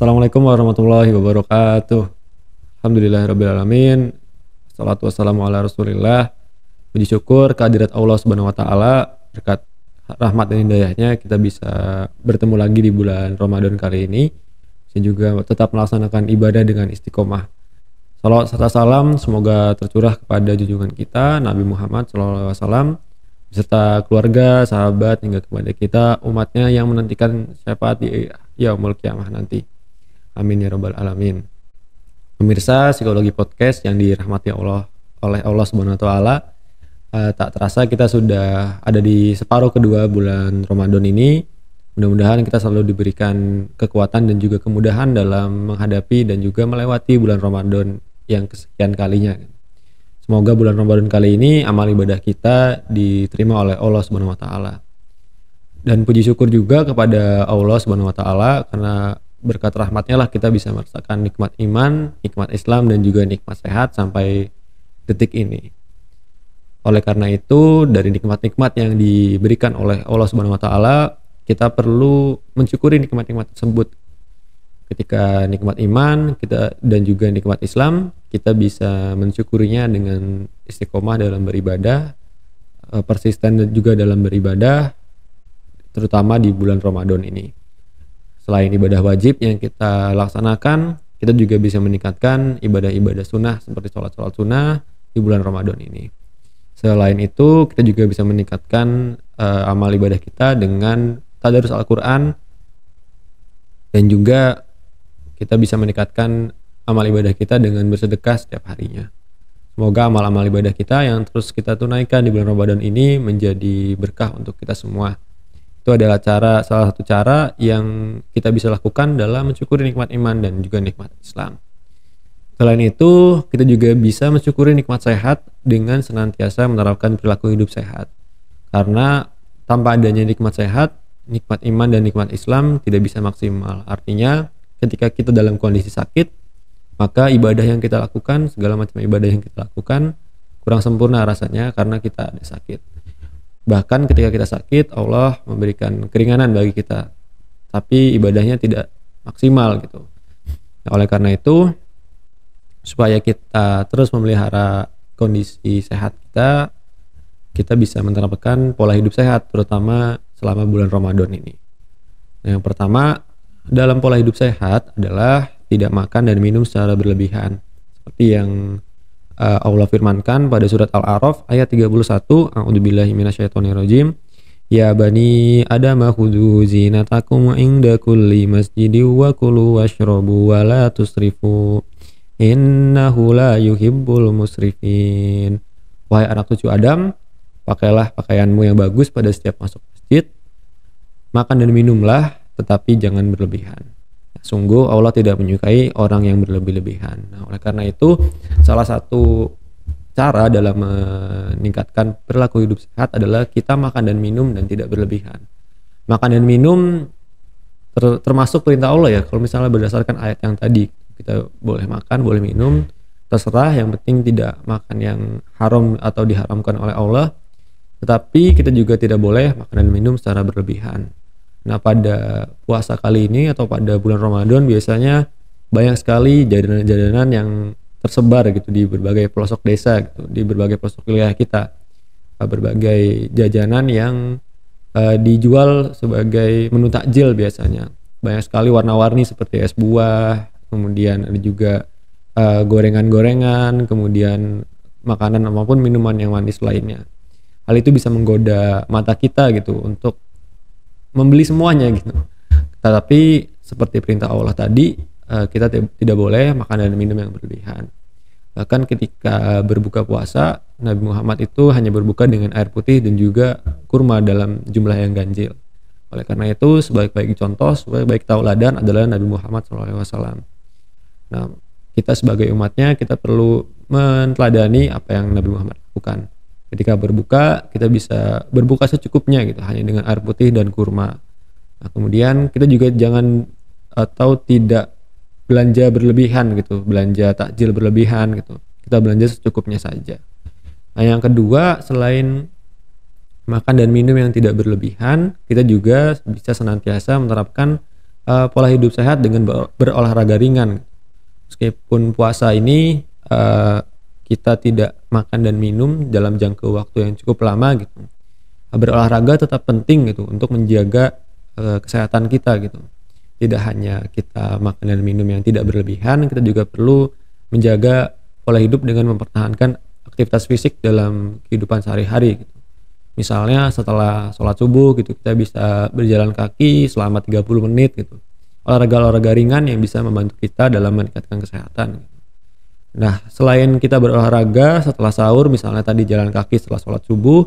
Assalamualaikum warahmatullahi wabarakatuh. Alhamdulillah alamin. Salatu wassalamu ala rasulillah. Puji syukur kehadirat Allah subhanahu wa ta'ala berkat rahmat dan hidayahnya kita bisa bertemu lagi di bulan Ramadan kali ini dan juga tetap melaksanakan ibadah dengan istiqomah. Salawat serta salam semoga tercurah kepada junjungan kita Nabi Muhammad SAW beserta keluarga, sahabat hingga kepada kita umatnya yang menantikan syafaat di yaumul kiamah nanti. Amin ya robbal alamin. Pemirsa psikologi podcast yang dirahmati Allah oleh Allah Subhanahu wa taala. Eh, tak terasa kita sudah ada di separuh kedua bulan Ramadan ini. Mudah-mudahan kita selalu diberikan kekuatan dan juga kemudahan dalam menghadapi dan juga melewati bulan Ramadan yang kesekian kalinya. Semoga bulan Ramadan kali ini amal ibadah kita diterima oleh Allah Subhanahu wa taala. Dan puji syukur juga kepada Allah Subhanahu wa taala karena berkat rahmatnya lah kita bisa merasakan nikmat iman, nikmat Islam dan juga nikmat sehat sampai detik ini. Oleh karena itu, dari nikmat-nikmat yang diberikan oleh Allah Subhanahu wa taala, kita perlu mensyukuri nikmat-nikmat tersebut. Ketika nikmat iman kita dan juga nikmat Islam, kita bisa mensyukurinya dengan istiqomah dalam beribadah, eh, persisten juga dalam beribadah terutama di bulan Ramadan ini selain ibadah wajib yang kita laksanakan kita juga bisa meningkatkan ibadah-ibadah sunnah seperti sholat-sholat sunnah di bulan Ramadan ini selain itu kita juga bisa meningkatkan uh, amal ibadah kita dengan tadarus Al-Quran dan juga kita bisa meningkatkan amal ibadah kita dengan bersedekah setiap harinya Semoga amal-amal ibadah kita yang terus kita tunaikan di bulan Ramadan ini menjadi berkah untuk kita semua. Itu adalah cara salah satu cara yang kita bisa lakukan dalam mensyukuri nikmat iman dan juga nikmat Islam. Selain itu, kita juga bisa mensyukuri nikmat sehat dengan senantiasa menerapkan perilaku hidup sehat. Karena tanpa adanya nikmat sehat, nikmat iman dan nikmat Islam tidak bisa maksimal. Artinya, ketika kita dalam kondisi sakit, maka ibadah yang kita lakukan, segala macam ibadah yang kita lakukan kurang sempurna rasanya karena kita ada sakit. Bahkan ketika kita sakit, Allah memberikan keringanan bagi kita. Tapi ibadahnya tidak maksimal gitu. Nah, oleh karena itu, supaya kita terus memelihara kondisi sehat kita, kita bisa menerapkan pola hidup sehat, terutama selama bulan Ramadan ini. Nah, yang pertama, dalam pola hidup sehat adalah tidak makan dan minum secara berlebihan. Seperti yang uh, Allah firmankan pada surat Al-A'raf ayat 31 A'udzubillahi minasyaitonirrajim Ya bani Adam khudzu zinatakum inda kulli masjidin wa kulu washrabu wa la tusrifu innahu la yuhibbul musrifin Wahai anak cucu Adam pakailah pakaianmu yang bagus pada setiap masuk masjid makan dan minumlah tetapi jangan berlebihan Sungguh Allah tidak menyukai orang yang berlebih-lebihan. Nah, oleh karena itu salah satu cara dalam meningkatkan perilaku hidup sehat adalah kita makan dan minum dan tidak berlebihan. Makan dan minum ter termasuk perintah Allah ya. Kalau misalnya berdasarkan ayat yang tadi kita boleh makan, boleh minum, terserah yang penting tidak makan yang haram atau diharamkan oleh Allah tetapi kita juga tidak boleh makan dan minum secara berlebihan Nah, pada puasa kali ini atau pada bulan Ramadan biasanya banyak sekali jajanan-jajanan yang tersebar gitu di berbagai pelosok desa gitu, di berbagai pelosok wilayah kita. Nah, berbagai jajanan yang uh, dijual sebagai menu takjil biasanya. Banyak sekali warna-warni seperti es buah, kemudian ada juga gorengan eh, gorengan-gorengan, kemudian makanan maupun minuman yang manis lainnya. Hal itu bisa menggoda mata kita gitu untuk membeli semuanya gitu. Tetapi seperti perintah Allah tadi, eh, kita tidak boleh makan dan minum yang berlebihan. Bahkan ketika berbuka puasa, Nabi Muhammad itu hanya berbuka dengan air putih dan juga kurma dalam jumlah yang ganjil. Oleh karena itu, sebaik-baik contoh, sebaik-baik tauladan adalah Nabi Muhammad SAW. Nah, kita sebagai umatnya, kita perlu meneladani apa yang Nabi Muhammad lakukan ketika berbuka kita bisa berbuka secukupnya gitu hanya dengan air putih dan kurma nah, kemudian kita juga jangan atau eh, tidak belanja berlebihan gitu belanja takjil berlebihan gitu kita belanja secukupnya saja nah yang kedua selain makan dan minum yang tidak berlebihan kita juga bisa senantiasa menerapkan uh, pola hidup sehat dengan berolahraga ringan meskipun puasa ini uh, kita tidak makan dan minum dalam jangka waktu yang cukup lama gitu berolahraga tetap penting gitu untuk menjaga e, kesehatan kita gitu tidak hanya kita makan dan minum yang tidak berlebihan kita juga perlu menjaga pola hidup dengan mempertahankan aktivitas fisik dalam kehidupan sehari-hari gitu. misalnya setelah sholat subuh gitu kita bisa berjalan kaki selama 30 menit gitu olahraga-olahraga ringan yang bisa membantu kita dalam meningkatkan kesehatan gitu. Nah, selain kita berolahraga setelah sahur, misalnya tadi jalan kaki setelah sholat subuh,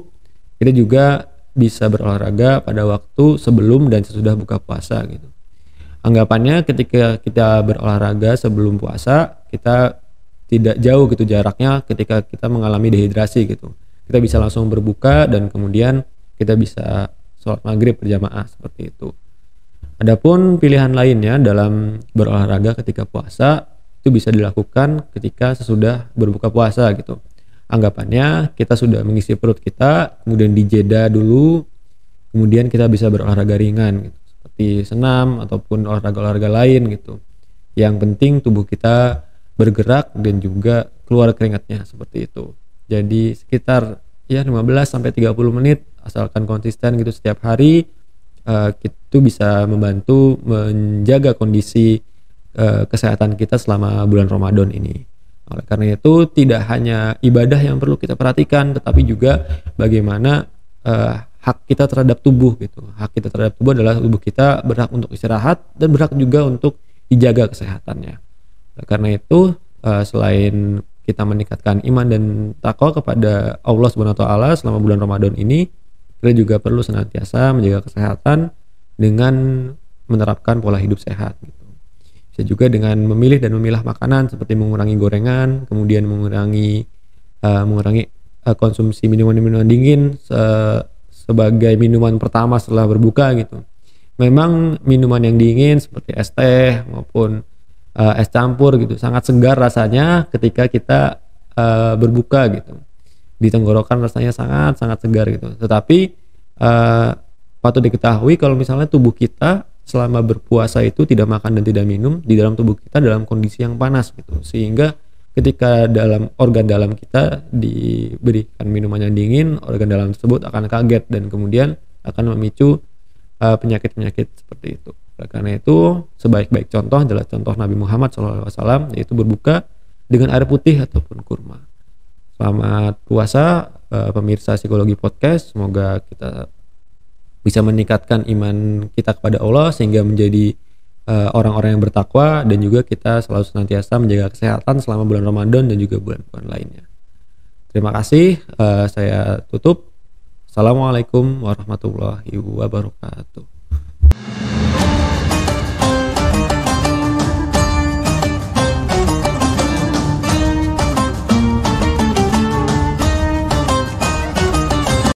kita juga bisa berolahraga pada waktu sebelum dan sesudah buka puasa gitu. Anggapannya ketika kita berolahraga sebelum puasa, kita tidak jauh gitu jaraknya ketika kita mengalami dehidrasi gitu. Kita bisa langsung berbuka dan kemudian kita bisa sholat maghrib berjamaah seperti itu. Adapun pilihan lainnya dalam berolahraga ketika puasa itu bisa dilakukan ketika sesudah berbuka puasa gitu. Anggapannya kita sudah mengisi perut kita, kemudian dijeda dulu, kemudian kita bisa berolahraga ringan gitu, seperti senam ataupun olahraga-olahraga lain gitu. Yang penting tubuh kita bergerak dan juga keluar keringatnya seperti itu. Jadi sekitar ya 15 sampai 30 menit asalkan konsisten gitu setiap hari uh, itu bisa membantu menjaga kondisi Eh, kesehatan kita selama bulan Ramadan ini. Oleh karena itu tidak hanya ibadah yang perlu kita perhatikan tetapi juga bagaimana uh, hak kita terhadap tubuh gitu. Hak kita terhadap tubuh adalah tubuh kita berhak untuk istirahat dan berhak juga untuk dijaga kesehatannya. Oleh karena itu uh, selain kita meningkatkan iman dan takwa kepada Allah Subhanahu wa taala selama bulan Ramadan ini, kita juga perlu senantiasa menjaga kesehatan dengan menerapkan pola hidup sehat gitu. Bisa juga dengan memilih dan memilah makanan seperti mengurangi gorengan, kemudian mengurangi uh, mengurangi uh, konsumsi minuman-minuman dingin se sebagai minuman pertama setelah berbuka gitu. Memang minuman yang dingin seperti es teh maupun uh, es campur gitu sangat segar rasanya ketika kita uh, berbuka gitu. Di tenggorokan rasanya sangat sangat segar gitu. Tetapi uh, patut diketahui kalau misalnya tubuh kita selama berpuasa itu tidak makan dan tidak minum di dalam tubuh kita dalam kondisi yang panas gitu sehingga ketika dalam organ dalam kita diberikan minuman yang dingin organ dalam tersebut akan kaget dan kemudian akan memicu eh, penyakit-penyakit uh, seperti itu karena itu sebaik-baik contoh adalah contoh Nabi Muhammad SAW yaitu berbuka dengan air putih ataupun kurma selamat puasa uh, pemirsa psikologi podcast semoga kita bisa meningkatkan iman kita kepada Allah sehingga menjadi eh, orang-orang uh, yang bertakwa dan juga kita selalu senantiasa menjaga kesehatan selama bulan Ramadan dan juga bulan-bulan lainnya. Terima kasih, uh, saya tutup. Assalamualaikum warahmatullahi wabarakatuh.